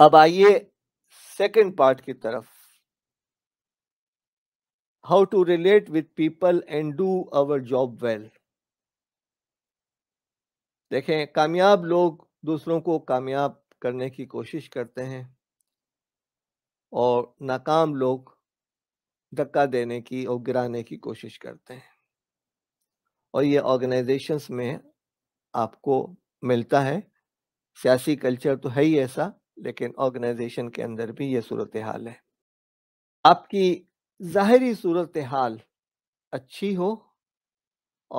अब आइए second part की तरफ how to relate with people and do our job well देखें कामयाब लोग दूसरों को कामयाब करने की कोशिश करते हैं और नाकाम लोग धक्का देने की और गिराने की कोशिश करते हैं और ये ऑर्गेनाइजेशंस में आपको मिलता है सियासी कल्चर तो है ही ऐसा लेकिन ऑर्गेनाइजेशन के अंदर भी ये सूरत हाल है आपकी ज़ाहरी सूरत हाल अच्छी हो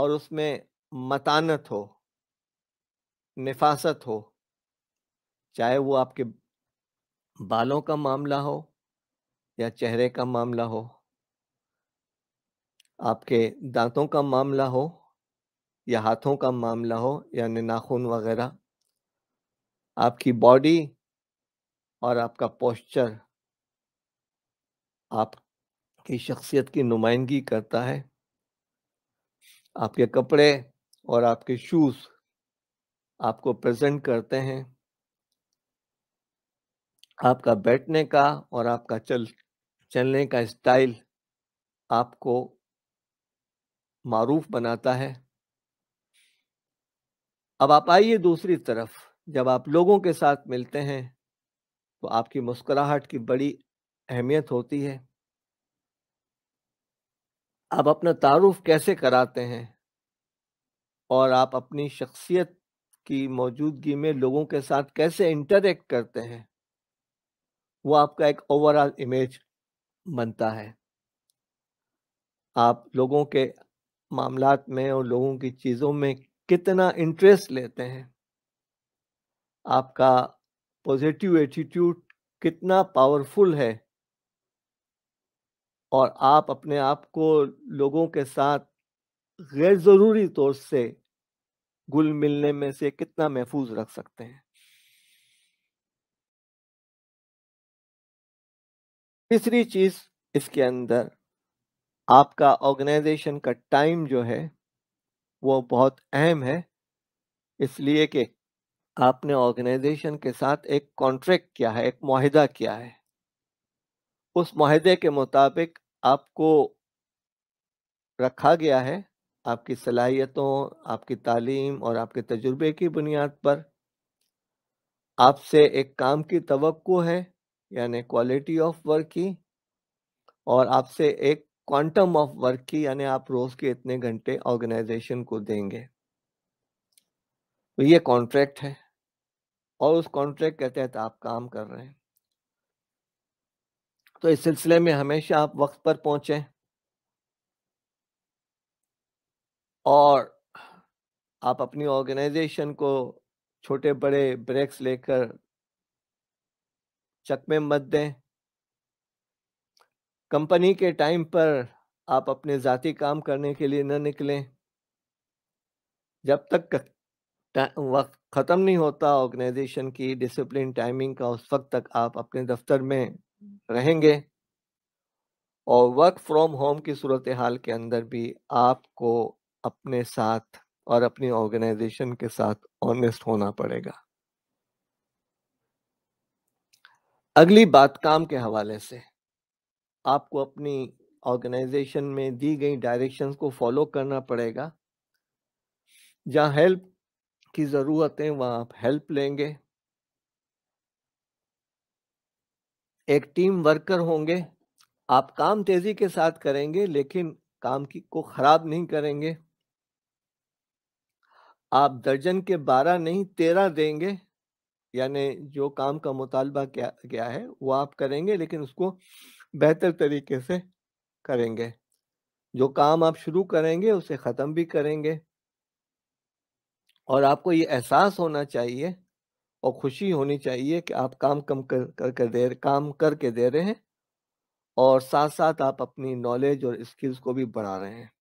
और उसमें मतानत हो नफासत हो चाहे वो आपके बालों का मामला हो या चेहरे का मामला हो आपके दांतों का मामला हो या हाथों का मामला हो यानी नाखून वगैरह आपकी बॉडी और आपका पोस्चर आपकी शख्सियत की नुमाइंदगी करता है आपके कपड़े और आपके शूज आपको प्रेजेंट करते हैं आपका बैठने का और आपका चल चलने का स्टाइल आपको मारूफ बनाता है अब आप आइए दूसरी तरफ जब आप लोगों के साथ मिलते हैं तो आपकी मुस्कुराहट की बड़ी अहमियत होती है आप अपना तारुफ कैसे कराते हैं और आप अपनी शख्सियत की मौजूदगी में लोगों के साथ कैसे इंटरेक्ट करते हैं वो आपका एक ओवरऑल इमेज बनता है आप लोगों के मामला में और लोगों की चीज़ों में कितना इंटरेस्ट लेते हैं आपका पॉजिटिव एटीट्यूड कितना पावरफुल है और आप अपने आप को लोगों के साथ गैर ज़रूरी तौर से गुल मिलने में से कितना महफूज रख सकते हैं तीसरी चीज इसके अंदर आपका ऑर्गेनाइजेशन का टाइम जो है वो बहुत अहम है इसलिए कि आपने ऑर्गेनाइजेशन के साथ एक कॉन्ट्रैक्ट किया है एक माहिदा किया है उस माहे के मुताबिक आपको रखा गया है आपकी सलाहियतों आपकी तालीम और आपके तजुर्बे की बुनियाद पर आपसे एक काम की तो है यानी क्वालिटी ऑफ वर्क की और आपसे एक क्वांटम ऑफ वर्क की यानी आप रोज के इतने घंटे ऑर्गेनाइजेशन को देंगे तो ये कॉन्ट्रैक्ट है और उस कॉन्ट्रैक्ट के तहत आप काम कर रहे हैं तो इस सिलसिले में हमेशा आप वक्त पर पहुंचे और आप अपनी ऑर्गेनाइजेशन को छोटे बड़े ब्रेक्स लेकर चक में मत दें कंपनी के टाइम पर आप अपने ज़ाती काम करने के लिए न निकलें जब तक वक्त ख़त्म नहीं होता ऑर्गेनाइजेशन की डिसिप्लिन टाइमिंग का उस वक्त तक आप अपने दफ्तर में रहेंगे और वर्क फ्रॉम होम की सूरत हाल के अंदर भी आपको अपने साथ और अपनी ऑर्गेनाइजेशन के साथ ऑनेस्ट होना पड़ेगा अगली बात काम के हवाले से आपको अपनी ऑर्गेनाइजेशन में दी गई डायरेक्शंस को फॉलो करना पड़ेगा जहाँ हेल्प की ज़रूरत है वहाँ आप हेल्प लेंगे एक टीम वर्कर होंगे आप काम तेज़ी के साथ करेंगे लेकिन काम की को ख़राब नहीं करेंगे आप दर्जन के बारह नहीं तेरह देंगे यानी जो काम का मुतालबा किया गया है वो आप करेंगे लेकिन उसको बेहतर तरीके से करेंगे जो काम आप शुरू करेंगे उसे ख़त्म भी करेंगे और आपको ये एहसास होना चाहिए और खुशी होनी चाहिए कि आप काम कम कर कर कर दे काम करके दे रहे हैं और साथ साथ आप अपनी नॉलेज और स्किल्स को भी बढ़ा रहे हैं